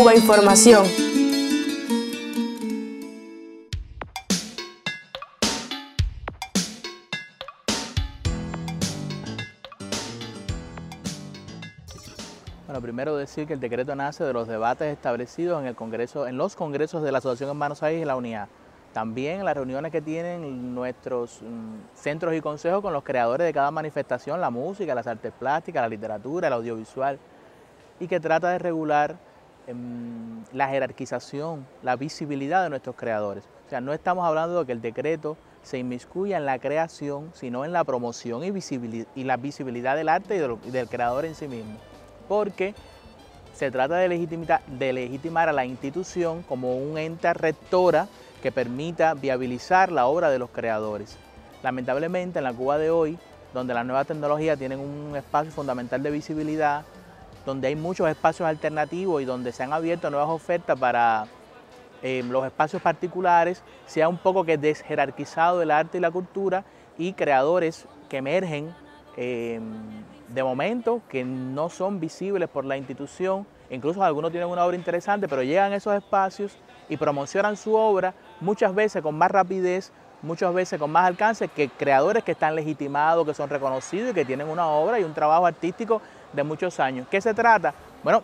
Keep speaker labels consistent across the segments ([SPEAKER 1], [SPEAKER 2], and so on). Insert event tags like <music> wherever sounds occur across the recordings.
[SPEAKER 1] Información. Bueno, primero decir que el decreto nace de los debates establecidos en el Congreso, en los congresos de la Asociación Hermanos Aires y la Unidad. También en las reuniones que tienen nuestros mm, centros y consejos con los creadores de cada manifestación, la música, las artes plásticas, la literatura, el audiovisual, y que trata de regular la jerarquización, la visibilidad de nuestros creadores. O sea, no estamos hablando de que el decreto se inmiscuya en la creación, sino en la promoción y, y la visibilidad del arte y, del creador en sí mismo. Porque se trata de, legitimar, de legitimar a la institución como un ente rectora que permita viabilizar la obra de los creadores. Lamentablemente en la Cuba de hoy, donde las nuevas tecnologías tienen un espacio fundamental de visibilidad, donde hay muchos espacios alternativos y donde se han abierto nuevas ofertas para em, los espacios particulares, sea un poco que desjerarquizado el arte y la cultura y creadores que emergen em, de momento, que no son visibles por la institución, incluso algunos tienen una obra interesante, pero llegan a esos espacios y promocionan su obra muchas veces con más rapidez, muchas veces con más alcance que creadores que están legitimados, que son reconocidos y que tienen una obra y un trabajo artístico de muchos años. ¿Qué se trata? Bueno,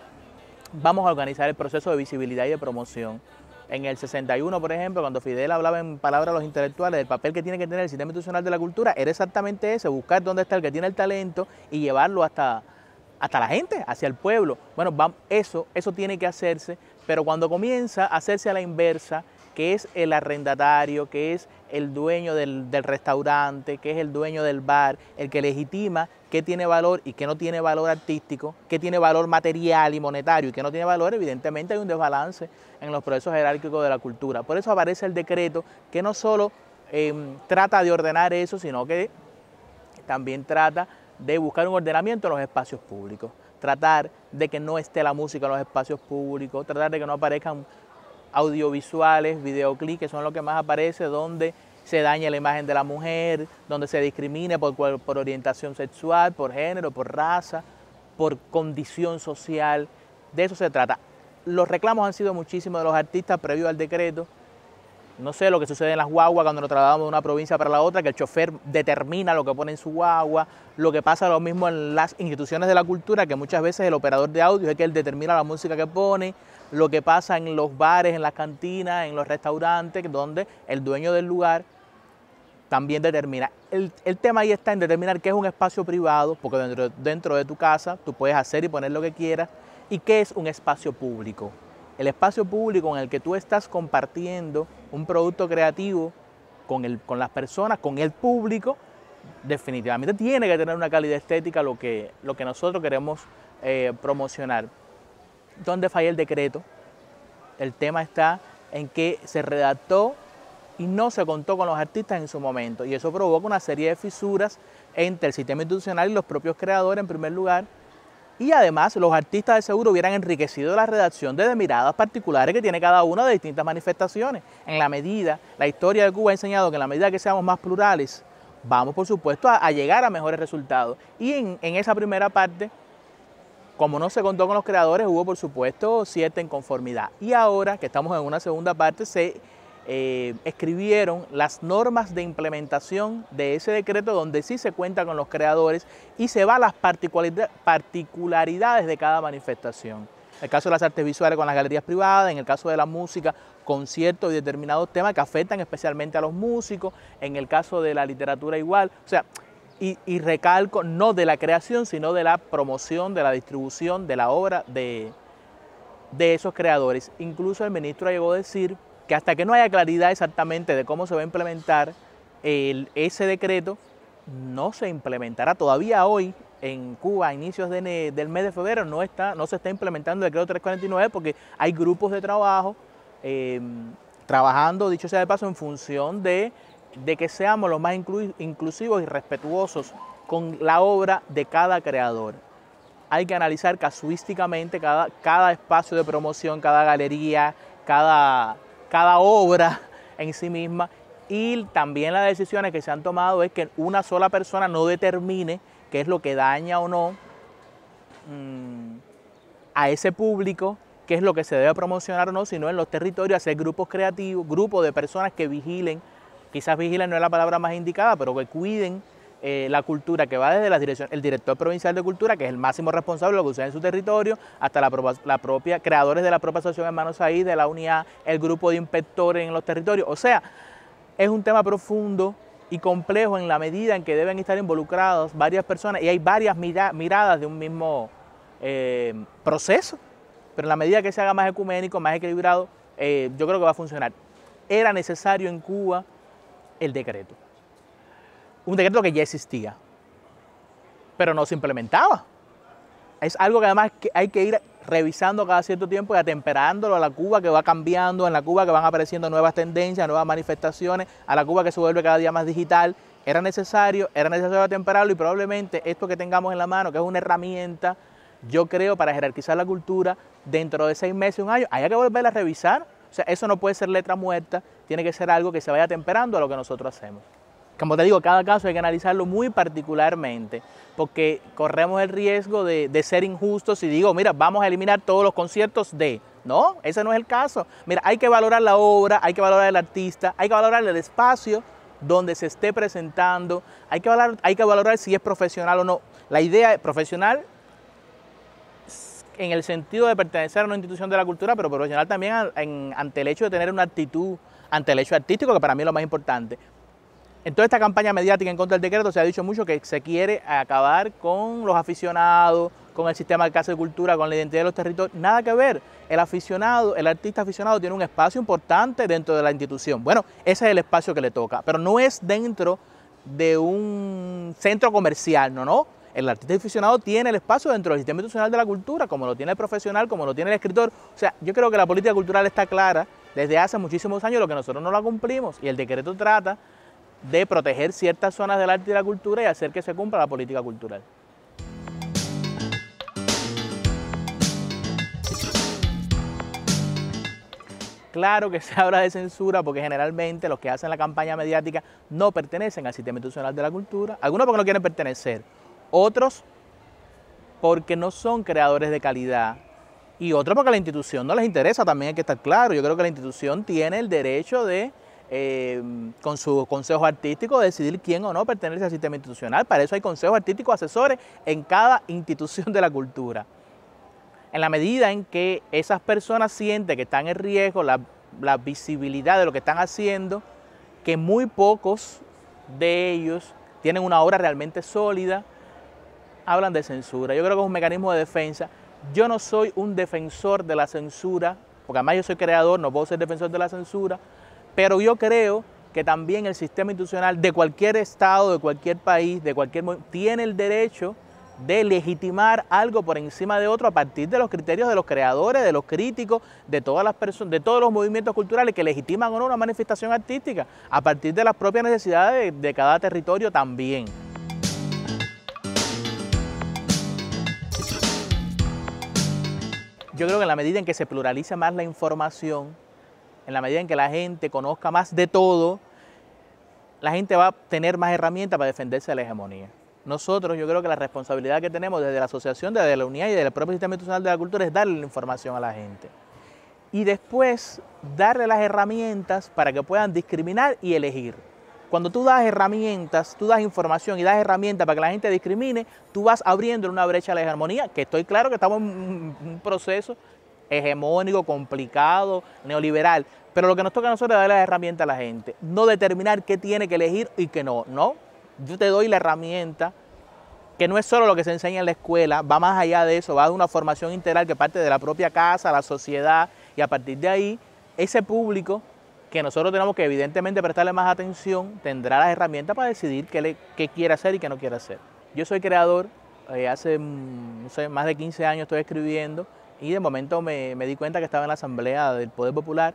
[SPEAKER 1] vamos a organizar el proceso de visibilidad y de promoción. En el 61, por ejemplo, cuando Fidel hablaba en palabras a los intelectuales del papel que tiene que tener el sistema institucional de la cultura, era exactamente ese, buscar dónde está el que tiene el talento y llevarlo hasta, hasta la gente, hacia el pueblo. Bueno, eso, eso tiene que hacerse, pero cuando comienza a hacerse a la inversa, que es el arrendatario, que es el dueño del, del, restaurante, que es el dueño del bar, el que legitima qué tiene valor y qué no tiene valor artístico, qué tiene valor material y monetario y qué no tiene valor, evidentemente hay un desbalance en los procesos jerárquicos de la cultura. Por eso aparece el decreto que no solo em, trata de ordenar eso, sino que también trata de buscar un ordenamiento en los espacios públicos, tratar de que no esté la música en los espacios públicos, tratar de que no aparezcan audiovisuales, videoclips, que son lo que más aparece, donde se daña la imagen de la mujer, donde se discrimine por, orientación sexual, por género, por raza, por condición social. De eso se trata. Los reclamos han sido muchísimos de los artistas previos al decreto. No sé lo que sucede en las guaguas cuando nos trasladamos de una provincia para la otra, que el chofer determina lo que pone en su guagua, lo que pasa lo mismo en las instituciones de la cultura, que muchas veces el operador de audio es que él determina la música que pone, lo que pasa en los bares, en las cantinas, en los restaurantes, donde el dueño del lugar también determina. El, tema ahí está en determinar qué es un espacio privado, porque dentro, dentro de tu casa tú puedes hacer y poner lo que quieras, y qué es un espacio público. El espacio público en el que tú estás compartiendo un producto creativo con, el, con las personas, con el público, definitivamente tiene que tener una calidad estética lo que, lo que nosotros queremos eh, promocionar. ¿Dónde falla el decreto? El tema está en que se redactó y no se contó con los artistas en su momento. Y eso provoca una serie de fisuras entre el sistema institucional y los propios creadores en primer lugar. Y además los artistas de seguro hubieran enriquecido la redacción desde miradas particulares que tiene cada una de distintas manifestaciones. En la medida, la historia de Cuba ha enseñado que en la medida que seamos más plurales, vamos por supuesto a, llegar a mejores resultados. Y en, en esa primera parte, como no se contó con los creadores, hubo por supuesto cierta inconformidad. Y ahora que estamos en una segunda parte, se eh, escribieron las normas de implementación de ese decreto donde sí se cuenta con los creadores y se va a las particularidades de cada manifestación. En el caso de las artes visuales con las galerías privadas, en el caso de la música, conciertos y determinados temas que afectan especialmente a los músicos, en el caso de la literatura igual, o sea, y, recalco no de la creación, sino de la promoción, de la distribución de la obra de, de esos creadores. Incluso el ministro llegó a decir que hasta que no haya claridad exactamente de cómo se va a implementar ese decreto, no se implementará. Todavía hoy en Cuba a inicios del mes de febrero no, está, no se está implementando el decreto 349 porque hay grupos de trabajo em, trabajando, dicho sea de paso, en función de, que seamos los más inclusivos y respetuosos con la obra de cada creador. Hay que analizar casuísticamente cada, cada espacio de promoción, cada galería, cada cada obra en sí misma y también las decisiones que se han tomado es que una sola persona no determine qué es lo que daña o no mm, a ese público, qué es lo que se debe promocionar o no, sino en los territorios hacer grupos creativos, grupos de personas que vigilen, quizás vigilen no es la palabra más indicada, pero que cuiden eh, la cultura que va desde la dirección, el director provincial de cultura, que es el máximo responsable de lo que sucede en su territorio, hasta la, propia, creadores de la propia asociación Hermanos Ahí, de la unidad, el grupo de inspectores en los territorios. O sea, es un tema profundo y complejo en la medida en que deben estar involucradas varias personas y hay varias miradas de un mismo eh, proceso. Pero en la medida que se haga más ecuménico, más equilibrado, eh, yo creo que va a funcionar. Era necesario en Cuba el decreto un decreto que ya existía, pero no se implementaba. Es algo que además hay que ir revisando cada cierto tiempo y atemperándolo a la Cuba que va cambiando, en la Cuba que van apareciendo nuevas tendencias, nuevas manifestaciones, a la Cuba que se vuelve cada día más digital. Era necesario, era necesario atemperarlo y probablemente esto que tengamos en la mano, que es una herramienta, yo creo, para jerarquizar la cultura, dentro de seis meses, un año, haya que volver a revisar. O sea, eso no puede ser letra muerta, tiene que ser algo que se vaya atemperando a lo que nosotros hacemos. Como te digo, cada caso hay que analizarlo muy particularmente, porque corremos el riesgo de, ser injustos y digo, mira, vamos a eliminar todos los conciertos de... No, ese no es el caso. Mira, hay que valorar la obra, hay que valorar el artista, hay que valorar el espacio donde se esté presentando, hay que valorar, hay que valorar si es profesional o no. La idea es profesional en el sentido de pertenecer a una institución de la cultura, pero profesional también ante el hecho de tener una actitud, ante el hecho artístico, que para mí es lo más importante, en toda esta campaña mediática en contra del decreto se ha dicho mucho que se quiere acabar con los aficionados, con el sistema de casa de cultura, con la identidad de los territorios. Nada que ver. El aficionado, el artista aficionado tiene un espacio importante dentro de la institución. Bueno, ese es el espacio que le toca, pero no es dentro de un centro comercial, no, no. El artista aficionado tiene el espacio dentro del sistema institucional de la cultura, como lo tiene el profesional, como lo tiene el escritor. O sea, yo creo que la política cultural está clara desde hace muchísimos años, lo que nosotros no la cumplimos y el decreto trata de proteger ciertas zonas del arte y la cultura y hacer que se cumpla la política cultural. Claro que <laughs> se habla de censura porque generalmente los que hacen la campaña mediática no pertenecen al sistema institucional de la cultura, algunos porque no quieren pertenecer, otros porque no son creadores de calidad y otros porque a la institución no les interesa, también hay que estar claro, yo creo que la institución tiene el derecho de eh, con su consejo artístico decidir quién o no pertenece al sistema institucional. Para eso hay consejos artísticos asesores en cada institución de la cultura. En la medida en que esas personas sienten que están en riesgo la, la visibilidad de lo que están haciendo, que muy pocos de ellos tienen una obra realmente sólida, hablan de censura. Yo creo que es un mecanismo de defensa. Yo no soy un defensor de la censura, porque además yo soy creador, no puedo ser defensor de la censura, pero yo creo que también el sistema institucional de cualquier estado, de cualquier país, de cualquier tiene el derecho de legitimar algo por encima de otro a partir de los criterios de los creadores, de los críticos, de todas las personas, de todos los movimientos culturales que legitiman o no una manifestación artística, a partir de las propias necesidades de, cada territorio también. Yo creo que en la medida en que se pluraliza más la información, en la medida en que la gente conozca más de todo, la gente va a tener más herramientas para defenderse de la hegemonía. Nosotros, yo creo que la responsabilidad que tenemos desde la asociación, desde la unidad y del propio Sistema Institucional de la Cultura es darle la información a la gente. Y después darle las herramientas para que puedan discriminar y elegir. Cuando tú das herramientas, tú das información y das herramientas para que la gente discrimine, tú vas abriendo una brecha a la hegemonía, que estoy claro que estamos en un proceso hegemónico, complicado, neoliberal. Pero lo que nos toca a nosotros es darle la herramienta a la gente, no determinar qué tiene que elegir y qué no. No, yo te doy la herramienta que no es solo lo que se enseña en la escuela, va más allá de eso, va de una formación integral que parte de la propia casa, la sociedad, y a partir de ahí, ese público que nosotros tenemos que evidentemente prestarle más atención, tendrá las herramientas para decidir qué, quiere hacer y qué no quiere hacer. Yo soy creador, eh, hace mm, más de 15 años estoy escribiendo y de momento me, di cuenta que estaba en la Asamblea del Poder Popular.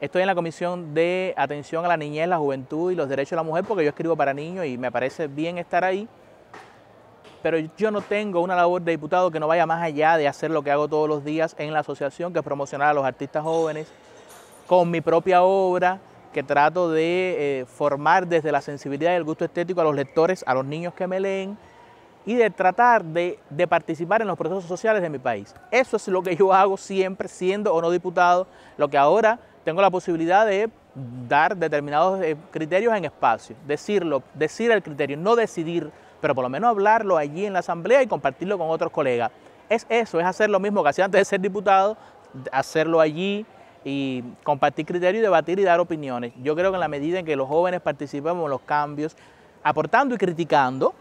[SPEAKER 1] Estoy en la Comisión de Atención a la Niñez, la Juventud y los Derechos de la Mujer porque yo escribo para niños y me parece bien estar ahí. Pero yo no tengo una labor de diputado que no vaya más allá de hacer lo que hago todos los días en la asociación, que es promocionar a los artistas jóvenes con mi propia obra, que trato de eh, formar desde la sensibilidad y el gusto estético a los lectores, a los niños que me leen y de tratar de, participar en los procesos sociales de mi país. Eso es lo que yo hago siempre, siendo o no diputado, lo que ahora tengo la posibilidad de dar determinados eh, criterios en espacio, decirlo, decir el criterio, no decidir, pero por lo menos hablarlo allí en la asamblea y compartirlo con otros colegas. Es eso, es hacer lo mismo que hacía antes de ser diputado, hacerlo allí y compartir criterios debatir y dar opiniones. Yo creo que en la medida en que los jóvenes participamos en los cambios, aportando y criticando,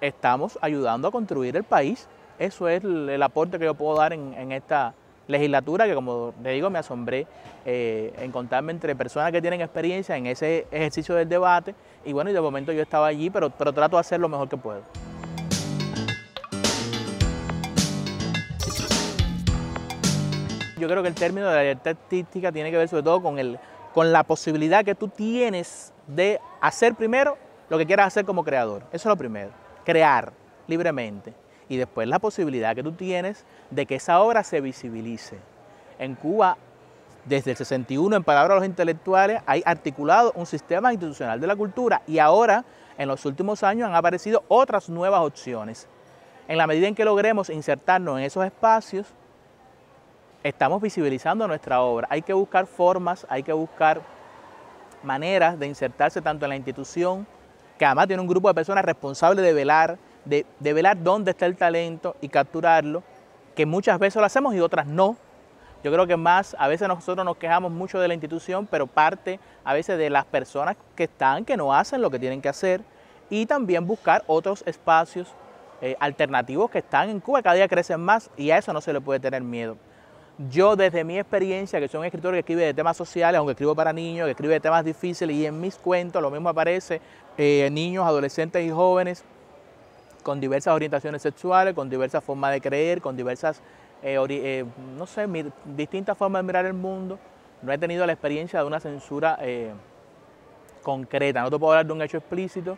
[SPEAKER 1] estamos ayudando a construir el país. Eso es el, aporte que yo puedo dar en, esta legislatura, que como le digo, me asombré eh, encontrarme entre personas que tienen experiencia en ese ejercicio del debate. Y bueno, y de momento yo estaba allí, pero, trato de hacer lo mejor que puedo. Yo creo que el término de la libertad artística tiene que ver sobre todo con, con la posibilidad que tú tienes de hacer primero lo que quieras hacer como creador. Eso es lo primero crear libremente. Y después la posibilidad que tú tienes de que esa obra se visibilice. En Cuba, desde el 61, en palabras de los intelectuales, hay articulado un sistema institucional de la cultura y ahora, en los últimos años, han aparecido otras nuevas opciones. En la medida en que logremos insertarnos en esos espacios, estamos visibilizando nuestra obra. Hay que buscar formas, hay que buscar maneras de insertarse tanto en la institución que además tiene un grupo de personas responsables de velar, de, velar dónde está el talento y capturarlo, que muchas veces lo hacemos y otras no. Yo creo que más, a veces nosotros nos quejamos mucho de la institución, pero parte a veces de las personas que están, que no hacen lo que tienen que hacer, y también buscar otros espacios eh, alternativos que están en Cuba, cada día crecen más y a eso no se le puede tener miedo. Yo desde mi experiencia, que soy un escritor que escribe de temas sociales, aunque escribo para niños, que escribe de temas difíciles y en mis cuentos lo mismo aparece eh, niños, adolescentes y jóvenes con diversas orientaciones sexuales, con diversas formas de creer, con diversas, eh, eh, no sé, distintas formas de mirar el mundo. No he tenido la experiencia de una censura concreta, no te puedo hablar de un hecho explícito.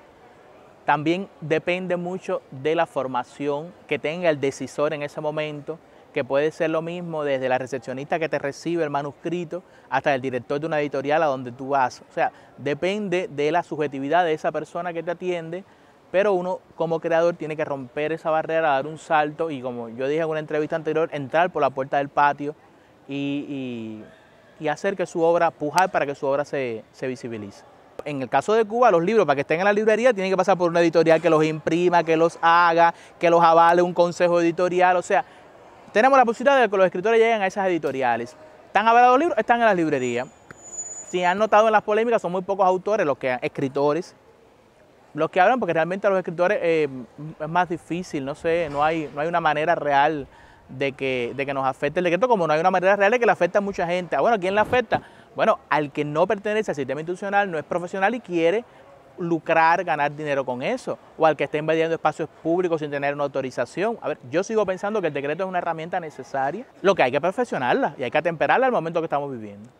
[SPEAKER 1] También depende mucho de la formación que tenga el decisor en ese momento que puede ser lo mismo desde la recepcionista que te recibe el manuscrito hasta el director de una editorial a donde tú vas. O sea, depende de la subjetividad de esa persona que te atiende, pero uno como creador tiene que romper esa barrera, dar un salto y como yo dije en una entrevista anterior, entrar por la puerta del patio y, hacer que su obra, pujar para que su obra se, se visibilice. En el caso de Cuba, los libros, para que estén en la librería, tienen que pasar por una editorial que los imprima, que los haga, que los avale un consejo editorial. O sea, tenemos la posibilidad de que los escritores lleguen a esas editoriales. ¿Están hablando libros? Están en las librerías. Si han notado en las polémicas, son muy pocos autores, los que escritores, los que hablan, porque realmente a los escritores eh, es más difícil, no sé, no hay, no hay una manera real de que, de que nos afecte el decreto, como no hay una manera real de que le afecte a mucha gente. Ah, bueno, ¿a quién le afecta? Bueno, al que no pertenece al sistema institucional, no es profesional y quiere lucrar, ganar dinero con eso, o al que esté invadiendo espacios públicos sin tener una autorización. A ver, yo sigo pensando que el decreto es una herramienta necesaria, lo que hay que perfeccionarla y hay que atemperarla al momento que estamos viviendo.